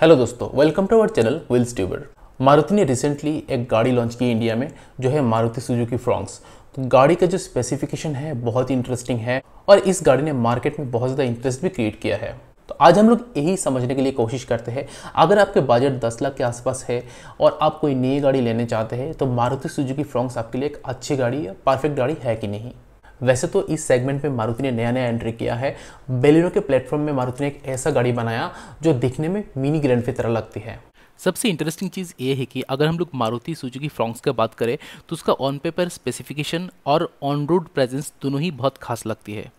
hello दोस्तों welcome to our channel wheels tuber Maruti ने recently एक गाड़ी लॉन्च की इंडिया में जो है मारुति सुजुकी फ्रॉन्क्स तो गाड़ी का जो स्पेसिफिकेशन है बहुत ही इंटरेस्टिंग है और इस गाड़ी ने मार्केट में बहुत ज़्यादा इंटरेस्ट भी क्रिएट किया है तो आज हम लोग यही समझने के लिए कोशिश करते हैं अगर आपके बजट दस लाख के आसपास है और आप कोई नई गाड़ी लेने चाहते हैं तो मारुति सुजुकी फ्रॉन्क्स आपके लिए एक अच्छी गाड़ी परफेक्ट गाड़ी है कि नहीं वैसे तो इस सेगमेंट में मारुति ने नया नया एंट्री किया है बेलिनो के प्लेटफॉर्म में मारुति ने एक ऐसा गाड़ी बनाया जो दिखने में मिनी ग्रैंड की तरह लगती है सबसे इंटरेस्टिंग चीज़ ये है कि अगर हम लोग मारुति सुजुकी फ्रॉन्क्स की बात करें तो उसका ऑन पेपर स्पेसिफिकेशन और ऑन रोड प्रेजेंस दोनों ही बहुत खास लगती है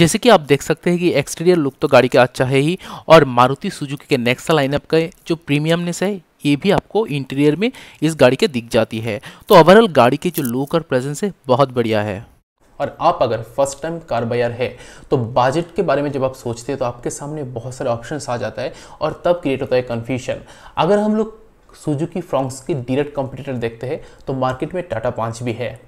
जैसे कि आप देख सकते हैं कि एक्सटीरियर लुक तो गाड़ी का अच्छा है ही और मारुति सुजुकी के नेक्सा लाइनअप का जो प्रीमियमनेस है ये भी आपको इंटीरियर में इस गाड़ी के दिख जाती है तो ओवरऑल गाड़ी की जो लुक और प्रेजेंस है बहुत बढ़िया है और आप अगर फर्स्ट टाइम कार बायर है तो बजट के बारे में जब आप सोचते हैं तो आपके सामने बहुत सारे ऑप्शन आ जाता है और तब क्रिएट होता है कन्फ्यूजन अगर हम लोग सुजुकी फ्रॉन्क्स के डायरेक्ट कंपटीटर देखते हैं तो मार्केट में टाटा पाँच भी है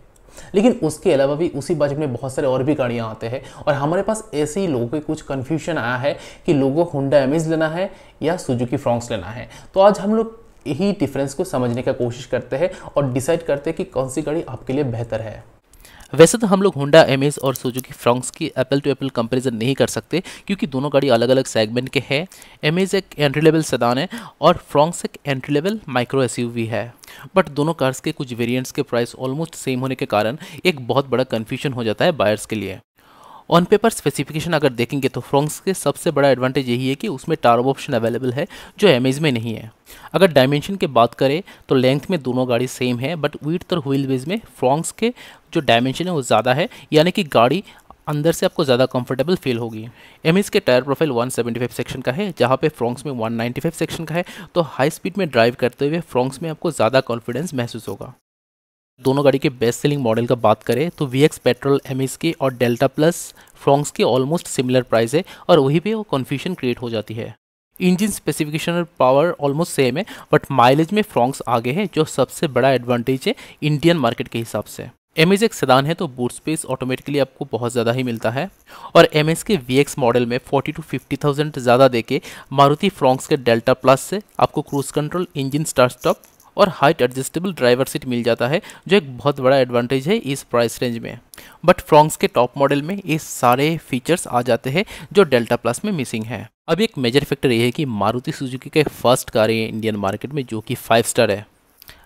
लेकिन उसके अलावा भी उसी बजट में बहुत सारे और भी गाड़ियाँ आते हैं और हमारे पास ऐसे ही लोगों के कुछ कन्फ्यूजन आया है कि लोगों को हुडा एमेज लेना है या सुजुकी फ्रॉन्क्स लेना है तो आज हम लोग यही डिफरेंस को समझने का कोशिश करते हैं और डिसाइड करते हैं कि कौन सी गाड़ी आपके लिए बेहतर है वैसे तो हम लोग होंडा एम और सुजुकी फ्रॉन्क्स की एप्पल टू एप्पल कंपेरिजन नहीं कर सकते क्योंकि दोनों गाड़ी अलग अलग सेगमेंट के हैं एम एक एंट्री लेवल सदान है और फ्रॉन्क्स एक एंट्री लेवल माइक्रो एस है बट दोनों कार्स के कुछ वेरियंट्स के प्राइस ऑलमोस्ट सेम होने के कारण एक बहुत बड़ा कन्फ्यूजन हो जाता है बायर्स के लिए ऑन पेपर स्पेसिफिकेशन अगर देखेंगे तो फ्रॉन्क्स के सबसे बड़ा एडवांटेज यही है कि उसमें टार्ब ऑप्शन अवेलेबल है जो एमेज में नहीं है अगर डायमेंशन की बात करें तो लेंथ में दोनों गाड़ी सेम है बट वीट और व्हील बेज में फ्रॉन्क्स के जो डायमेंशन है वो ज़्यादा है यानी कि गाड़ी अंदर से आपको ज़्यादा कंफर्टेबल फील होगी एम के टायर प्रोफाइल 175 सेक्शन का है जहाँ पे फ्रॉन्क्स में 195 सेक्शन का है तो हाई स्पीड में ड्राइव करते हुए फ्रॉन्क्स में आपको ज़्यादा कॉन्फिडेंस महसूस होगा दोनों गाड़ी के बेस्ट सेलिंग मॉडल का बात करें तो वी एक्स पेट्रोल एम के और डेल्टा प्लस फ्रॉन्ग्स के ऑलमोस्ट सिमिलर प्राइस है और वहीं पे वो कन्फ्यूजन क्रिएट हो जाती है इंजन स्पेसिफिकेशन और पावर ऑलमोस्ट सेम है बट माइलेज में फ्रॉन्ग्स आगे है जो सबसे बड़ा एडवांटेज है इंडियन मार्केट के हिसाब से एम एक सदान है तो बूट स्पेस ऑटोमेटिकली आपको बहुत ज़्यादा ही मिलता है और एम के वी मॉडल में 40 टू 50 थाउजेंड ज़्यादा देके मारुति फ्रॉन्क्स के डेल्टा प्लस से आपको cruise control engine start stop और हाइट एडजस्टेबल ड्राइवर सीट मिल जाता है जो एक बहुत बड़ा एडवांटेज है इस प्राइस रेंज में बट फ्रॉन्क्स के टॉप मॉडल में ये सारे फीचर्स आ जाते हैं जो डेल्टा प्लस में मिसिंग है अब एक मेजर फैक्टर ये है कि मारुति सुजुकी के फर्स्ट कार है इंडियन मार्केट में जो कि फाइव स्टार है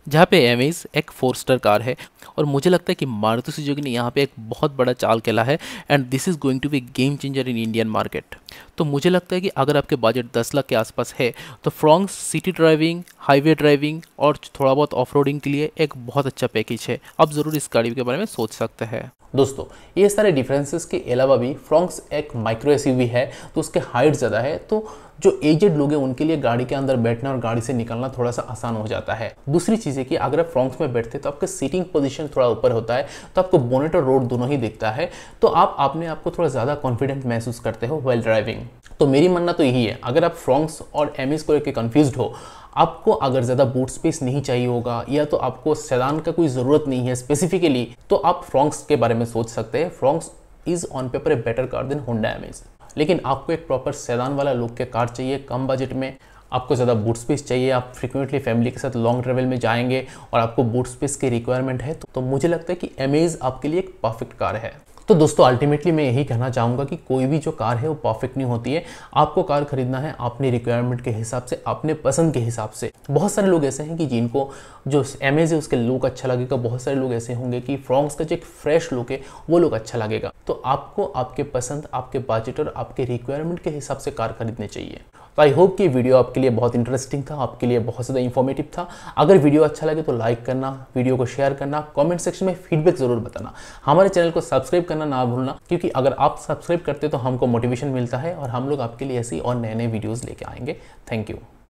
जहाँ पे एमेज एक फोर स्टार कार है और मुझे लगता है कि मारुति सुजुकी ने यहाँ पे एक बहुत बड़ा चाल खेला है and this is going to be game changer in Indian market तो मुझे लगता है कि अगर आपके बजट 10 लाख के आसपास है तो Fronx city driving highway driving और थोड़ा बहुत ऑफ के लिए एक बहुत अच्छा पैकेज है आप ज़रूर इस गाड़ी के बारे में सोच सकते हैं दोस्तों ये सारे डिफरेंसेस के अलावा भी फ्रॉन्क्स एक माइक्रो एस है तो उसके हाइट ज़्यादा है तो जो एजेड लोग हैं उनके लिए गाड़ी के अंदर बैठना और गाड़ी से निकलना थोड़ा सा आसान हो जाता है दूसरी चीज़ है कि अगर आप फ्रॉन्क्स में बैठते तो आपका सीटिंग पोजिशन थोड़ा ऊपर होता है तो आपको बोनेट और रोड दोनों ही दिखता है तो आप अपने आप को थोड़ा ज़्यादा कॉन्फिडेंट महसूस करते हो वेल ड्राइविंग तो मेरी मानना तो यही है अगर आप फ्रॉन्क्स और एम को लेकर कन्फ्यूज हो आपको अगर ज़्यादा बूट स्पेस नहीं चाहिए होगा या तो आपको सैदान का कोई ज़रूरत नहीं है स्पेसिफिकली तो आप फ्रॉन्क्स के बारे में सोच सकते हैं Fronx is on paper a better car than Honda Amaze लेकिन आपको एक प्रॉपर सैदान वाला लुक के कार चाहिए कम बजट में आपको ज़्यादा बूट स्पेस चाहिए आप फ्रिक्वेंटली फैमिली के साथ लॉन्ग ट्रेवल में जाएंगे और आपको बूट स्पेस की रिक्वायरमेंट है तो, तो मुझे लगता है कि अमेज आपके लिए एक परफेक्ट कार है तो दोस्तों अल्टीमेटली मैं यही कहना चाहूँगा कि कोई भी जो कार है वो परफेक्ट नहीं होती है आपको कार खरीदना है अपने रिक्वायरमेंट के हिसाब से अपने पसंद के हिसाब से बहुत सारे लोग ऐसे हैं कि जिनको जो एम है उसके लुक अच्छा लगेगा बहुत सारे लोग ऐसे होंगे कि फ्रॉन्क्स का जो एक फ्रेश लुक है वो लोग अच्छा लगेगा तो आपको आपके पसंद आपके बजट और आपके रिक्वायरमेंट के हिसाब से कार खरीदनी चाहिए तो आई होप कि वीडियो आपके लिए बहुत इंटरेस्टिंग था आपके लिए बहुत ज़्यादा इन्फॉर्मेटिव था अगर वीडियो अच्छा लगे तो लाइक करना वीडियो को शेयर करना कमेंट सेक्शन में फीडबैक ज़रूर बताना हमारे चैनल को सब्सक्राइब करना ना भूलना क्योंकि अगर आप सब्सक्राइब करते तो हमको मोटिवेशन मिलता है और हम लोग आपके लिए ऐसी और नए नए वीडियोज़ लेके आएंगे थैंक यू